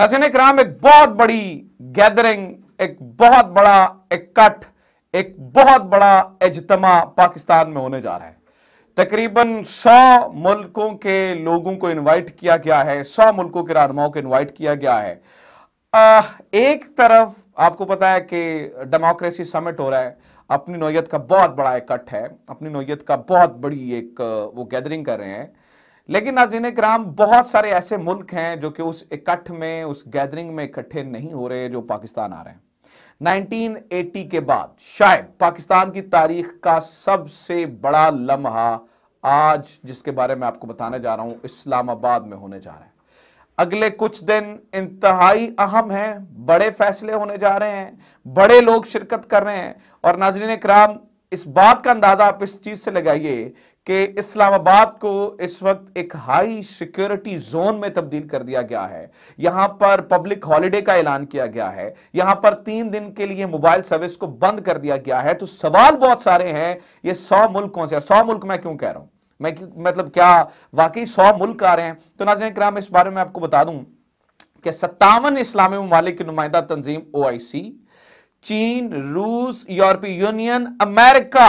एक राम एक बहुत बड़ी गैदरिंग एक बहुत बड़ा इकट्ठ एक, एक बहुत बड़ा इजतमा पाकिस्तान में होने जा रहा है तकरीबन सौ मुल्कों के लोगों को इनवाइट किया गया है सौ मुल्कों के रहनुमाओं को इनवाइट किया गया है आ, एक तरफ आपको पता है कि डेमोक्रेसी समिट हो रहा है अपनी नोयत का बहुत बड़ा इकट्ठ है अपनी नोयत का बहुत बड़ी एक वो गैदरिंग कर रहे हैं लेकिन नाजीन कराम बहुत सारे ऐसे मुल्क हैं जो कि उस इकट्ठ में उस गैदरिंग में इकट्ठे नहीं हो रहे जो पाकिस्तान आ रहे हैं 1980 के बाद शायद पाकिस्तान की तारीख का सबसे बड़ा लम्हा आज जिसके बारे में आपको बताने जा रहा हूं इस्लामाबाद में होने जा रहे हैं अगले कुछ दिन इंतहाई अहम हैं बड़े फैसले होने जा रहे हैं बड़े लोग शिरकत कर रहे हैं और नाजरीन कराम इस बात का अंदाजा आप इस चीज से लगाइए कि इस्लामाबाद को इस वक्त एक हाई सिक्योरिटी जोन में तब्दील कर दिया गया है यहां पर पब्लिक हॉलिडे का ऐलान किया गया है यहां पर तीन दिन के लिए मोबाइल सर्विस को बंद कर दिया गया है तो सवाल बहुत सारे हैं ये सौ मुल्क कौन से सौ मुल्क मैं क्यों कह रहा हूं मैं मतलब क्या वाकई सौ मुल्क आ रहे हैं तो नाजन कराम इस बारे में आपको बता दूं कि सत्तावन इस्लामी ममालिक नुमाइंदा तंजीम ओ चीन रूस यूरोपीय यूनियन अमेरिका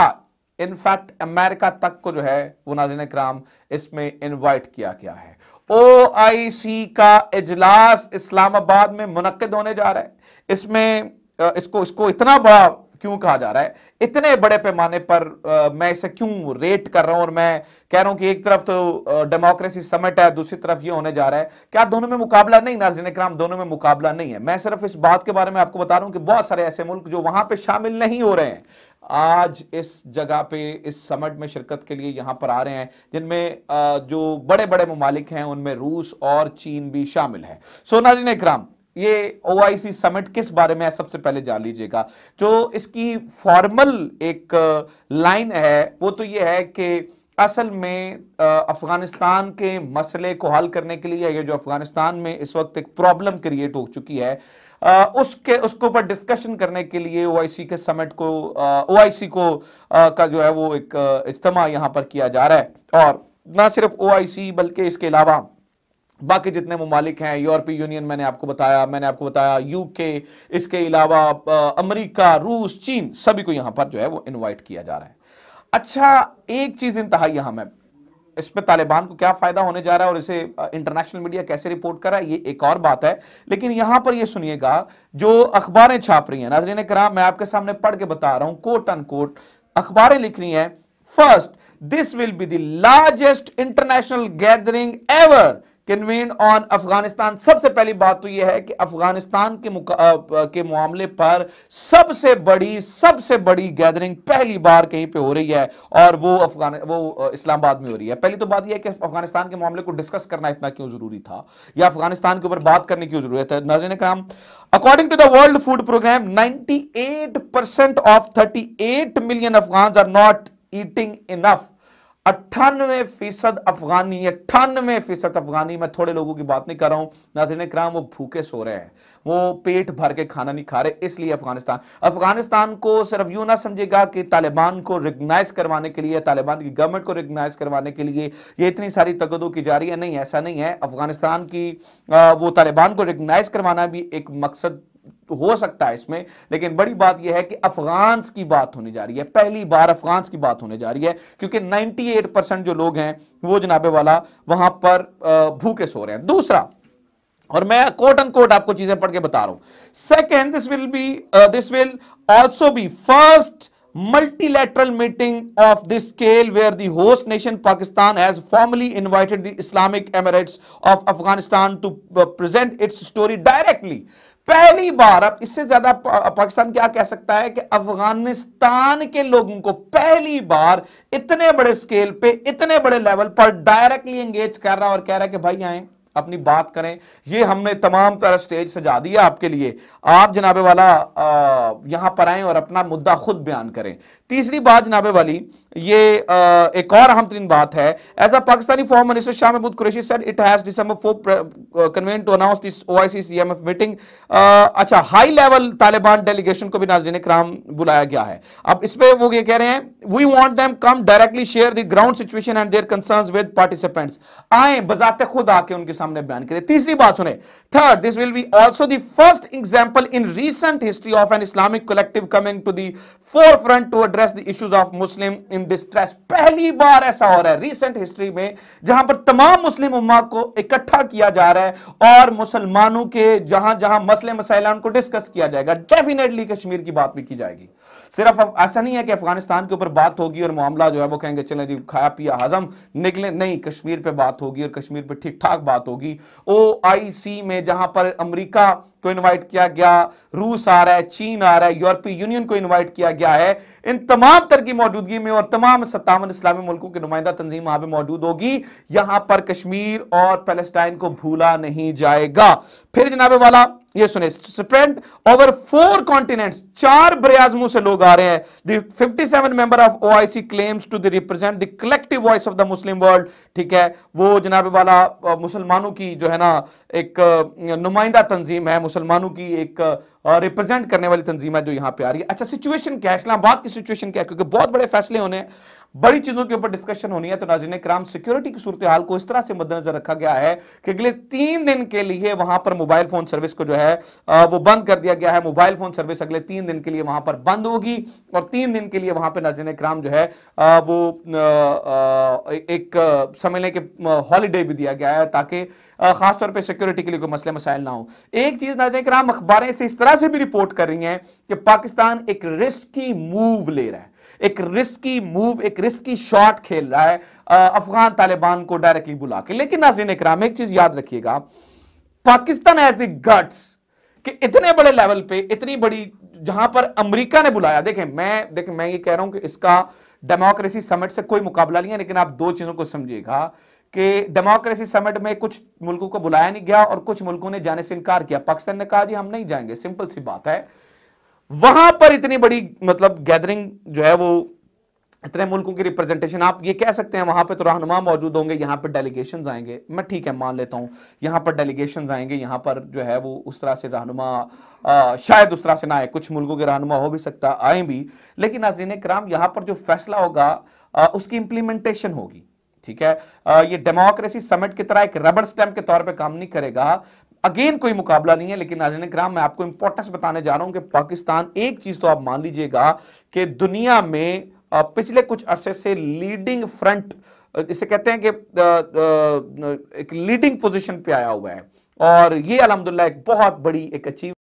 इनफैक्ट अमेरिका तक को जो है वो नाजन कराम इसमें इनवाइट किया गया है ओ आई सी का इजलास इस्लामाबाद में मुनद होने जा रहा है इसमें इसको इसको इतना बड़ा क्यों कहा जा रहा है इतने बड़े पैमाने पर आ, मैं इसे क्यों रेट कर रहा हूं और मैं कह रहा हूं कि एक तरफ तो डेमोक्रेसी समिट है दूसरी तरफ ये होने जा रहा है क्या दोनों में मुकाबला नहीं नाजरीन कराम दोनों में मुकाबला नहीं है मैं सिर्फ इस बात के बारे में आपको बता रहा हूं कि बहुत सारे ऐसे मुल्क जो वहां पर शामिल नहीं हो रहे हैं आज इस जगह पे इस समट में शिरकत के लिए यहां पर आ रहे हैं जिनमें जो बड़े बड़े ममालिक हैं उनमें रूस और चीन भी शामिल है सो ने इक्राम ये ओ समिट किस बारे में है सबसे पहले जान लीजिएगा जो इसकी फॉर्मल एक लाइन uh, है वो तो ये है कि असल में uh, अफ़गानिस्तान के मसले को हल करने के लिए ये जो अफ़गानिस्तान में इस वक्त एक प्रॉब्लम क्रिएट हो चुकी है आ, uh, उसके उसके ऊपर डिस्कशन करने के लिए ओ के समिट को ओ को आ, का जो है वो एक इज्तम यहाँ पर किया जा रहा है और ना सिर्फ ओ बल्कि इसके अलावा बाकी जितने ममालिक हैं यूरोपीय यूनियन मैंने आपको बताया मैंने आपको बताया यूके इसके अलावा अमरीका रूस चीन सभी को यहां पर जो है वो इन्वाइट किया जा रहा है अच्छा एक चीज़ इंतहा यहां मैं इस पर तालिबान को क्या फ़ायदा होने जा रहा है और इसे इंटरनेशनल मीडिया कैसे रिपोर्ट कर रहा है ये एक और बात है लेकिन यहां पर ये सुनिएगा जो अखबारें छाप रही हैं नाजरीन कहा मैं आपके सामने पढ़ के बता रहा हूं कोट अन कोट अखबारें लिख रही हैं first this will be the largest international gathering ever convene on Afghanistan सबसे पहली बात तो यह है कि अफगानिस्तान के के मामले पर सबसे बड़ी सबसे बड़ी गैदरिंग पहली बार कहीं पे हो रही है और वो अफगान वो इस्लामाबाद में हो रही है पहली तो बात यह है कि अफगानिस्तान के मामले को डिस्कस करना इतना क्यों जरूरी था या अफगानिस्तान के ऊपर बात करने की जरूरत है ने कहा according to the World Food Programme ninety of thirty million Afghan are not eating enough अट्ठानवे फीसद अफगानी अट्ठानवे फीसद अफगानी मैं थोड़े लोगों की बात नहीं कर रहा हूं नाजिन कराम वो भूखे सो रहे हैं वो पेट भर के खाना नहीं खा रहे इसलिए अफगानिस्तान अफगानिस्तान को सिर्फ यूं ना समझेगा कि तालिबान को रिकग्नाइज करवाने के लिए तालिबान की गवर्नमेंट को रिकग्नाइज करवाने के लिए ये इतनी सारी तकदों की जा रही है नहीं ऐसा नहीं है अफगानिस्तान की वो तालिबान को रिकग्नाइज करवाना भी एक मकसद हो सकता है इसमें लेकिन बड़ी बात यह है कि अफगान की बात होने जा रही है पहली बार अफगान की बात होने जा रही है क्योंकि 98 परसेंट जो लोग हैं वो जनाबे वाला वहां पर भूखे सो रहे हैं दूसरा और मैं कोट एंड कोट आपको चीजें पढ़ के बता रहा हूं second this will be this will also be first multilateral meeting of this scale where the host nation Pakistan has formally invited the Islamic Emirates of Afghanistan to present its story directly. पहली बार अब इससे ज्यादा पाकिस्तान क्या कह सकता है कि अफगानिस्तान के लोगों को पहली बार इतने बड़े स्केल पे इतने बड़े लेवल पर डायरेक्टली एंगेज कर रहा है और कह रहा है कि भाई आए अपनी बात करें ये हमने तमाम तरह स्टेज सजा दिया आपके लिए आप जनाबे वाला यहां पर आए और अपना मुद्दा खुद बयान करें तीसरी बात जनाबे वाली ये आ, एक और अहम तरीन बात है as a Pakistani foreign minister Shah Mahmood Qureshi sir it has December four convene to announce this O I C C M F meeting अच्छा हाई लेवल तालिबान डेलीगेशन को भी नाजरीन कराम बुलाया गया है अब इस पर वो ये कह रहे हैं we want them come directly share the ground situation and their concern with participants आए बजाते खुद आके उनके साथ सामने बयान करें तीसरी बात सुने third this will be also the first example in recent history of an Islamic collective coming to the forefront to address the issues of Muslim in distress पहली बार ऐसा हो रहा है रिसेंट हिस्ट्री में जहां पर तमाम मुस्लिम उम्मा को इकट्ठा किया जा रहा है और मुसलमानों के जहां जहां मसले मसाइल उनको डिस्कस किया जाएगा डेफिनेटली कश्मीर की बात भी की जाएगी सिर्फ ऐसा नहीं है कि अफगानिस्तान के ऊपर बात होगी और मामला जो है वो कहेंगे चले जी खाया पिया हजम निकले नहीं कश्मीर पे बात होगी और कश्मीर पे ठीक ठाक बात होगी होगी ओआईसी में जहां पर अमेरिका को इनवाइट किया गया रूस आ रहा है चीन आ रहा है यूरोपीय यूनियन को इनवाइट किया गया है इन तमाम तर की मौजूदगी में और तमाम सत्तावन इस्लामी मुल्कों की नुमाइंदा तंजीम वहां पर मौजूद होगी यहां पर कश्मीर और पैलेस्टाइन को भूला नहीं जाएगा फिर जनाबे वाला ये सुने स्प्रेड ओवर फोर कॉन्टिनेंट चार ब्रियाजमों से लोग आ रहे हैं the 57 member of C claims to the represent the collective voice of the Muslim world ठीक है वो जनाब वाला मुसलमानों की जो है ना एक नुमाइंदा तंजीम है मुसलमानों की एक रिप्रेजेंट करने वाली तंजीम है जो यहां पर आ रही है अच्छा सिचुएशन क्या है इस्लामाबाद की सिचुएशन क्या है क्योंकि बहुत बड़े फैसले होने हैं बड़ी चीजों के ऊपर डिस्कशन होनी है तो नाजिन कराम सिक्योरिटी की सूरत हाल को इस तरह से मद्देनजर रखा गया है कि अगले तीन दिन के लिए वहां पर मोबाइल फोन सर्विस को जो है वो बंद कर दिया गया है मोबाइल फोन सर्विस अगले तीन दिन के लिए वहां पर बंद होगी और तीन दिन के लिए वहां पर नाजिन कराम जो है वो एक समय के हॉलीडे भी दिया गया है ताकि खासतौर पर सिक्योरिटी के लिए कोई मसले मसाइल ना हो एक चीज नाजिन कराम अखबारें से इस तरह से भी रिपोर्ट कर रही है कि पाकिस्तान एक रिस्की मूव ले रहा है एक रिस्की मूव एक रिस्की शॉट खेल रहा है अफगान तालिबान को डायरेक्टली बुला के लेकिन नाजिन इक्राम एक चीज याद रखिएगा पाकिस्तान एज द गट्स कि इतने बड़े लेवल पे इतनी बड़ी जहां पर अमेरिका ने बुलाया देखें मैं देखें मैं ये कह रहा हूं कि इसका डेमोक्रेसी समिट से कोई मुकाबला नहीं है लेकिन आप दो चीजों को समझिएगा कि डेमोक्रेसी समिट में कुछ मुल्कों को बुलाया नहीं गया और कुछ मुल्कों ने जाने से इनकार किया पाकिस्तान ने कहा जी हम नहीं जाएंगे सिंपल सी बात है वहां पर इतनी बड़ी मतलब गैदरिंग जो है वो इतने मुल्कों की रिप्रेजेंटेशन आप ये कह सकते हैं वहां पे तो रहनुमा मौजूद होंगे यहाँ पर डेलीगेशन आएंगे मैं ठीक है मान लेता हूँ यहाँ पर डेलीगेशन आएंगे यहाँ पर जो है वो उस तरह से रहनुमा शायद उस तरह से ना आए कुछ मुल्कों के रहनुमा हो भी सकता आए भी लेकिन नाजीन कराम यहाँ पर जो फैसला होगा आ, उसकी इम्प्लीमेंटेशन होगी ठीक है आ, ये डेमोक्रेसी समिट की तरह एक रबर स्टैम्प के तौर पे काम नहीं करेगा अगेन कोई मुकाबला नहीं है लेकिन नाजन कराम मैं आपको इंपॉर्टेंस बताने जा रहा हूं कि पाकिस्तान एक चीज तो आप मान लीजिएगा कि दुनिया में पिछले कुछ अरसे से लीडिंग फ्रंट इसे कहते हैं कि एक लीडिंग पोजीशन पे आया हुआ है और ये अलहमदुल्ला एक बहुत बड़ी एक अचीव